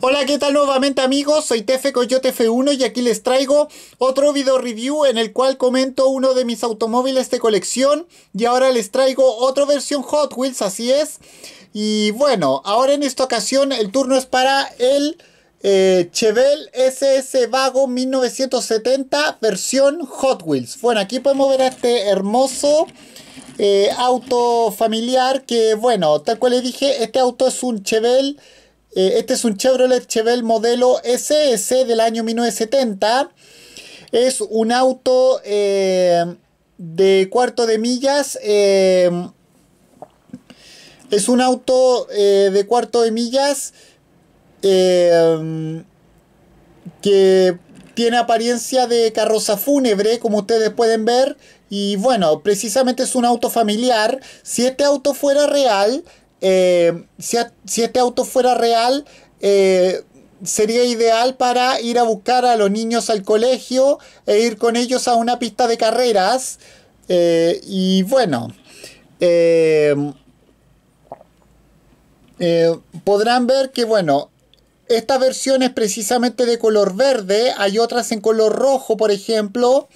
Hola, ¿qué tal nuevamente amigos? Soy Tefe Coyote F1 y aquí les traigo otro video review en el cual comento uno de mis automóviles de colección y ahora les traigo otra versión Hot Wheels, así es. Y bueno, ahora en esta ocasión el turno es para el eh, Chevel SS Vago 1970 versión Hot Wheels. Bueno, aquí podemos ver a este hermoso... Eh, auto familiar que bueno, tal cual le dije, este auto es un Chevel eh, este es un Chevrolet Chevelle modelo SS del año 1970. Es un auto eh, de cuarto de millas. Eh, es un auto de cuarto de millas que tiene apariencia de carroza fúnebre, como ustedes pueden ver. Y bueno, precisamente es un auto familiar. Si este auto fuera real, eh, si, este auto fuera real, eh, sería ideal para ir a buscar a los niños al colegio e ir con ellos a una pista de carreras. Eh, y bueno, podrán ver que bueno, esta versión es precisamente de color verde, hay otras en color rojo, por ejemplo.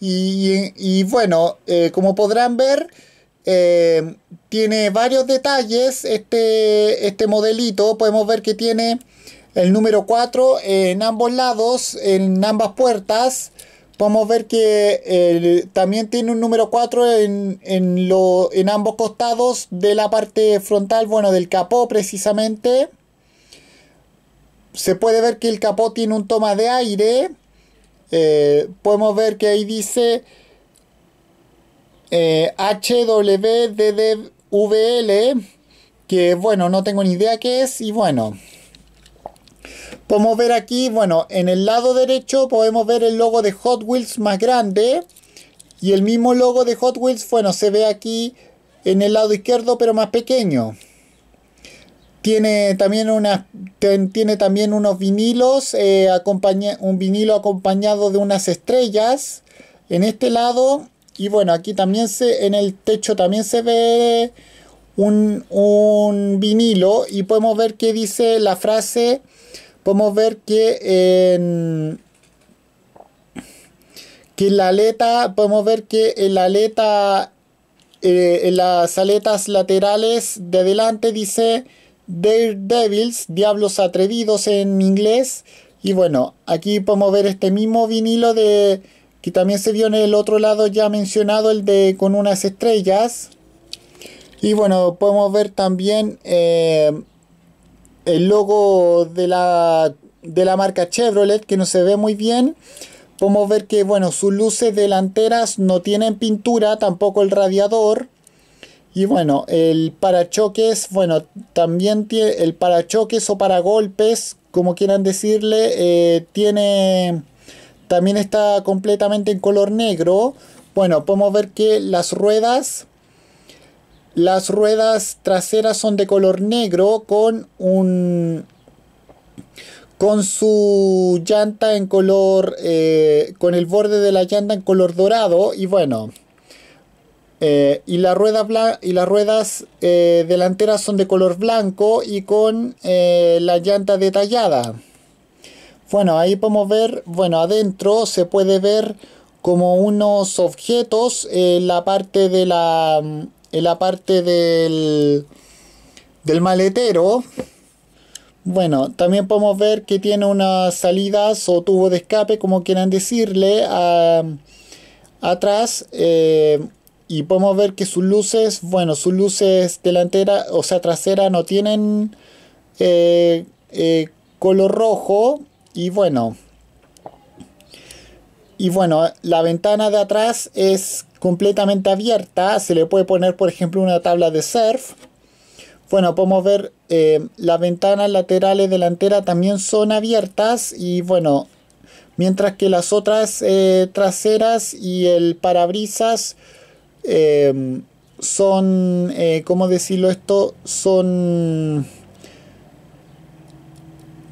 y bueno, como podrán ver, eh, tiene varios detalles este, este modelito. Podemos ver que tiene el número 4 en ambos lados, en ambas puertas. Podemos ver que también tiene un número 4 en, en, ambos costados de la parte frontal, bueno, del capó precisamente. Se puede ver que el capó tiene un toma de aire. Eh, podemos ver que ahí dice eh, HWDDVL, que bueno, no tengo ni idea qué es, y bueno. Podemos ver aquí, bueno, en el lado derecho podemos ver el logo de Hot Wheels más grande. Y el mismo logo de Hot Wheels, bueno, se ve aquí en el lado izquierdo, pero más pequeño. Tiene también, una tiene también unos vinilos, eh, un vinilo acompañado de unas estrellas. En este lado y bueno, aquí también se, en el techo también se ve un, vinilo y podemos ver que dice la frase, podemos ver que en, que la aleta, podemos ver que en la aleta, eh, en las aletas laterales de adelante dice devils Diablos Atrevidos en inglés. Y bueno, aquí podemos ver este mismo vinilo de y también se vio en el otro lado ya mencionado el de con unas estrellas. Y bueno, podemos ver también eh, el logo de la, de la marca Chevrolet que no se ve muy bien. Podemos ver que bueno, sus luces delanteras no tienen pintura, tampoco el radiador. Y bueno, el parachoques, bueno, también tiene el parachoques o paragolpes, como quieran decirle, eh, tiene también está completamente en color negro. Bueno, podemos ver que las ruedas las ruedas traseras son de color negro con un con su llanta en color eh, con el borde de la llanta en color dorado y bueno y, eh, y, las ruedas eh, delanteras son de color blanco y con la llanta detallada bueno, ahí podemos ver, bueno, adentro se puede ver como unos objetos en la parte de del, del maletero. Bueno, también podemos ver que tiene unas salidas o tubo de escape, como quieran decirle, atrás. Eh, y podemos ver que sus luces, bueno, sus luces delantera, o sea, trasera, no tienen eh, eh, color rojo. Y bueno, y bueno, la ventana de atrás es completamente abierta. Se le puede poner, por ejemplo, una tabla de surf. Bueno, podemos ver eh, las ventanas laterales delanteras también son abiertas y bueno, mientras que las otras eh, traseras y el parabrisas eh, son, ¿cómo decirlo esto? Son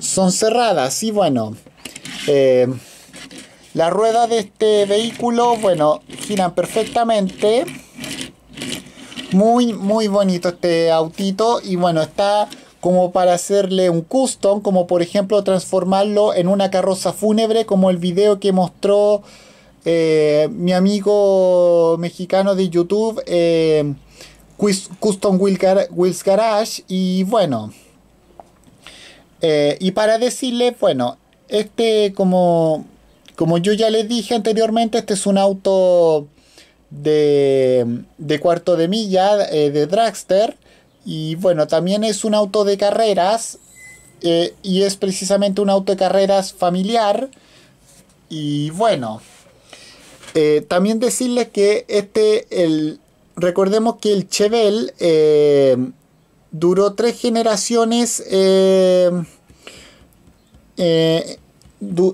son cerradas. Y bueno, eh, las ruedas de este vehículo, bueno, giran perfectamente. Muy, muy bonito este autito. Y bueno, está como para hacerle un custom, como por ejemplo transformarlo en una carroza fúnebre, como el video que mostró eh, mi amigo mexicano de YouTube, eh, Custom Wheels Garage. Y bueno. Eh, y para decirle bueno, este como, como yo ya les dije anteriormente, este es un auto de, cuarto de milla, eh, de dragster. Y bueno, también es un auto de carreras. Eh, y es precisamente un auto de carreras familiar. Y bueno, también decirles que este, el, recordemos que el Chevelle duró tres generaciones eh, eh,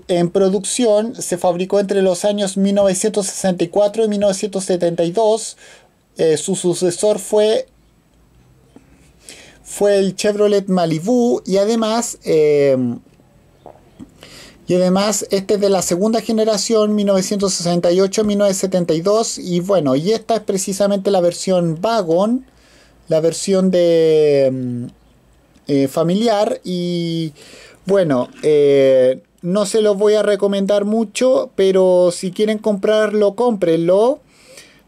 en producción. Se fabricó entre los años 1964 y 1972. Eh, su sucesor fue, fue el Chevrolet Malibu y además... Y además, este es de la segunda generación, 1968-1972. Y bueno, y esta es precisamente la versión Wagon la versión de mm, eh, familiar y bueno eh, no se los voy a recomendar mucho pero si quieren comprarlo cómprenlo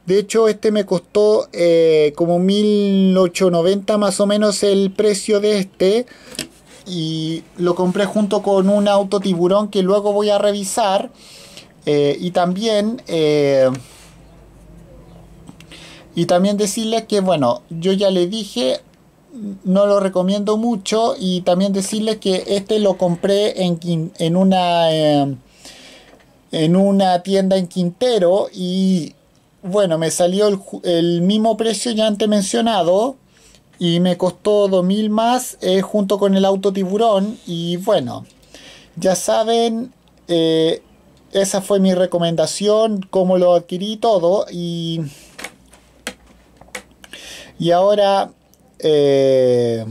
de hecho este me costó eh, como 1890 más o menos el precio de este y lo compré junto con un auto tiburón que luego voy a revisar y también y también decirles que, bueno, yo ya le dije, no lo recomiendo mucho. Y también decirle que este lo compré en, en una... Eh, en una tienda en Quintero y bueno, me salió el, mismo precio ya antes mencionado y me costó 2000 más eh, junto con el auto tiburón y bueno, ya saben, eh, esa fue mi recomendación, cómo lo adquirí todo y... Y ahora, eh,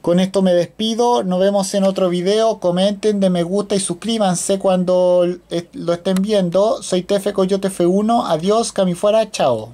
con esto me despido. Nos vemos en otro video. Comenten, de me gusta y suscríbanse cuando lo estén viendo. Soy Tefe Coyote F1. Adiós, Cami fuera. Chao.